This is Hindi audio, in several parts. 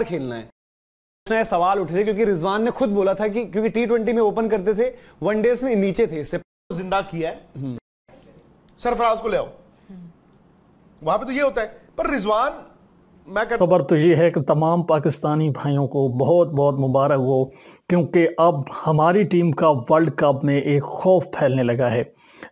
खेलना है सवाल उठ रहे क्योंकि रिजवान ने खुद बोला था कि क्योंकि टी ट्वेंटी में ओपन करते थे वन डेज में नीचे थे इससे जिंदा किया है हम्म। सरफराज को ले आओ हम्म। वहां पे तो ये होता है पर रिजवान मैं खबर तो ये है कि तमाम पाकिस्तानी भाइयों को बहुत बहुत मुबारक हो क्योंकि अब हमारी टीम का वर्ल्ड कप में एक खौफ फैलने लगा है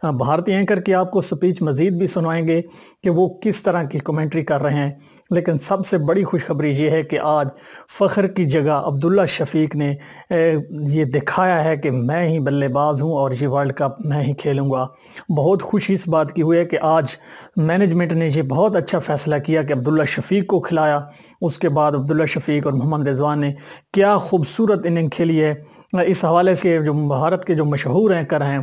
भारतीय एंकर की आपको स्पीच मज़ीद भी सुनाएंगे कि वो किस तरह की कमेंट्री कर रहे हैं लेकिन सबसे बड़ी खुशखबरी ये है कि आज फ़ख्र की जगह अब्दुल्ला शफीक ने ये दिखाया है कि मैं ही बल्लेबाज हूँ और ये वर्ल्ड कप मैं ही खेलूँगा बहुत खुशी इस बात की हुई है कि आज मैनेजमेंट ने यह बहुत अच्छा फ़ैसला किया कि अब्दुल्ला शफीक को खिलाया उसके बाद अब्दुल्ला शफीक और मोहम्मद रिजवान ने क्या खूबसूरत इनिंग खेली लिए इस हवाले से जो भारत के जो मशहूर एंकर हैं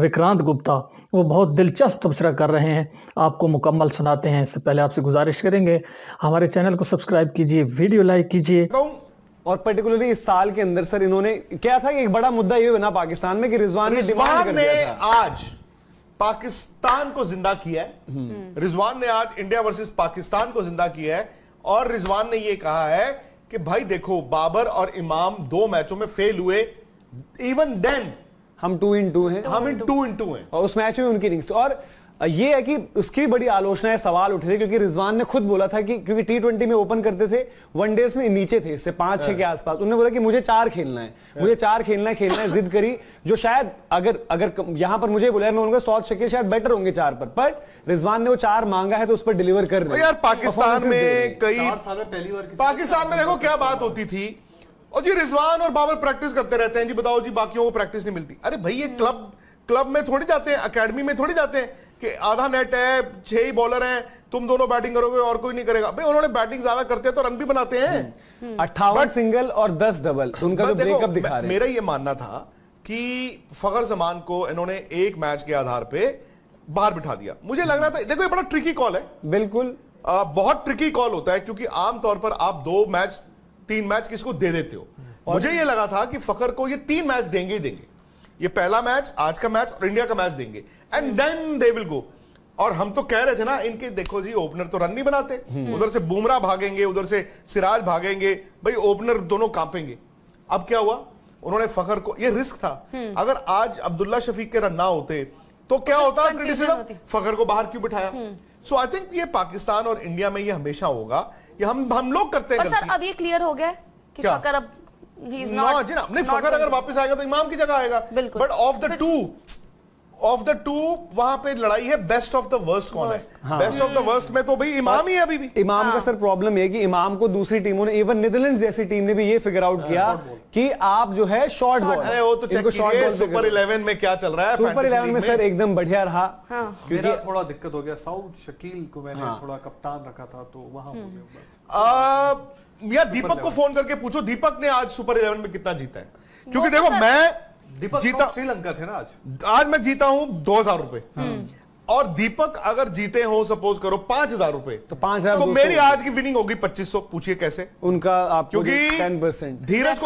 विक्रांत गुप्ता वो बहुत दिलचस्प तबसरा कर रहे हैं आपको मुकम्मल सुनाते हैं इससे पहले आपसे गुजारिश करेंगे हमारे चैनल को सब्सक्राइब कीजिए वीडियो लाइक कीजिए और पर्टिकुलरली इस साल के अंदर सर इन्होंने क्या था कि एक बड़ा मुद्दा ये बना पाकिस्तान में कि रिजवान, ने डिमांड कर दिया था आज पाकिस्तान को जिंदा किया है हम्म। रिजवान ने आज इंडिया वर्सेस पाकिस्तान को जिंदा किया है और रिजवान ने ये कहा है कि भाई देखो बाबर और इमाम दो मैचों में फेल हुए इवन देन हम टू इन टू हैं हम इन टू इन टू हैं और उस मैच में उनकी इनिंग्स और ये है कि उसकी बड़ी आलोचना है सवाल उठ रहे क्योंकि रिजवान ने खुद बोला था कि क्योंकि टी ट्वेंटी में ओपन करते थे वन डेज में नीचे थे इससे पांच छह हाँ। के आसपास उन्होंने बोला कि मुझे चार खेलना है हाँ। मुझे चार खेलना है खेलना है जिद करी जो शायद अगर अगर यहां पर मुझे बोला मैं उनका सौ शकील शायद बेटर होंगे चार पर बट रिजवान ने वो चार मांगा है तो उस पर डिलीवर कर रहे यार पाकिस्तान में कई पाकिस्तान में देखो क्या बात होती थी और जी रिजवान और बाबर प्रैक्टिस करते रहते हैं जी बताओ जी बाकियों को प्रैक्टिस नहीं मिलती अरे भाई ये क्लब हम्म। क्लब में थोड़ी जाते हैं अकेडमी में थोड़ी जाते हैं कि आधा नेट है छह ही बॉलर हैं तुम दोनों बैटिंग करोगे और कोई नहीं करेगा भाई उन्होंने बैटिंग ज्यादा करते हैं तो रन भी बनाते हैं हम्म, हम्म। अट्ठावन सिंगल और दस डबल उनका तो ब्रेकअप दिखा रहे मेरा ये मानना था कि फखर जमान को इन्होंने एक मैच के आधार पे बाहर बिठा दिया मुझे लग रहा था देखो ये बड़ा ट्रिकी कॉल है बिल्कुल आ, बहुत ट्रिकी कॉल होता है क्योंकि आमतौर पर आप दो मैच तीन मैच किसको दे देते हो मुझे ये लगा था कि फखर को ये तीन मैच देंगे ही देंगे ये पहला मैच आज का मैच और इंडिया का मैच देंगे and then they will go और हम तो कह रहे थे ना इनके देखो जी ओपनर तो रन नहीं बनाते हम्म। उधर से बुमरा भागेंगे उधर से सिराज भागेंगे भाई ओपनर दोनों कांपेंगे अब क्या हुआ उन्होंने फखर को ये रिस्क था हम्म। अगर आज अब्दुल्ला शफीक के रन ना होते तो क्या तो होता क्रिटिसिज्म फखर को बाहर क्यों बिठाया सो आई थिंक ये पाकिस्तान और इंडिया में ये हमेशा होगा ये हम हम लोग करते हैं सर अब ये क्लियर हो गया कि फखर अब जी ना नहीं फकर अगर वापस आएगा तो इमाम की जगह आएगा but of the two of the two वहां पे लड़ाई है बेस्ट ऑफ द वर्स्ट कौन है बेस्ट ऑफ द वर्स्ट में तो भाई इमाम ही अभी भी इमाम हाँ। का सर प्रॉब्लम है कि इमाम को दूसरी टीमों ने इवन नीदरलैंड जैसी टीम ने भी ये फिगर आउट हाँ, किया कि आप जो है शॉर्ट बॉल अरे वो तो चेक कीजिए सुपर 11 में क्या चल रहा है सुपर 11 में सर एकदम बढ़िया रहा हाँ। क्योंकि थोड़ा दिक्कत हो गया साउथ शकील को मैंने हाँ। थोड़ा कप्तान रखा था तो वहां हो हम्म। गया या दीपक को फोन करके पूछो दीपक ने आज सुपर 11 में कितना जीता है क्योंकि तो देखो मैं दीपक तो जीता श्रीलंका थे ना आज आज मैं जीता हूं दो हजार रुपए हम्म। और दीपक अगर जीते हो सपोज करो पांच हजार रुपए तो पांच हजार तो मेरी आज की विनिंग होगी पच्चीस सौ पूछिए कैसे उनका आप क्योंकि टेन परसेंट धीरज को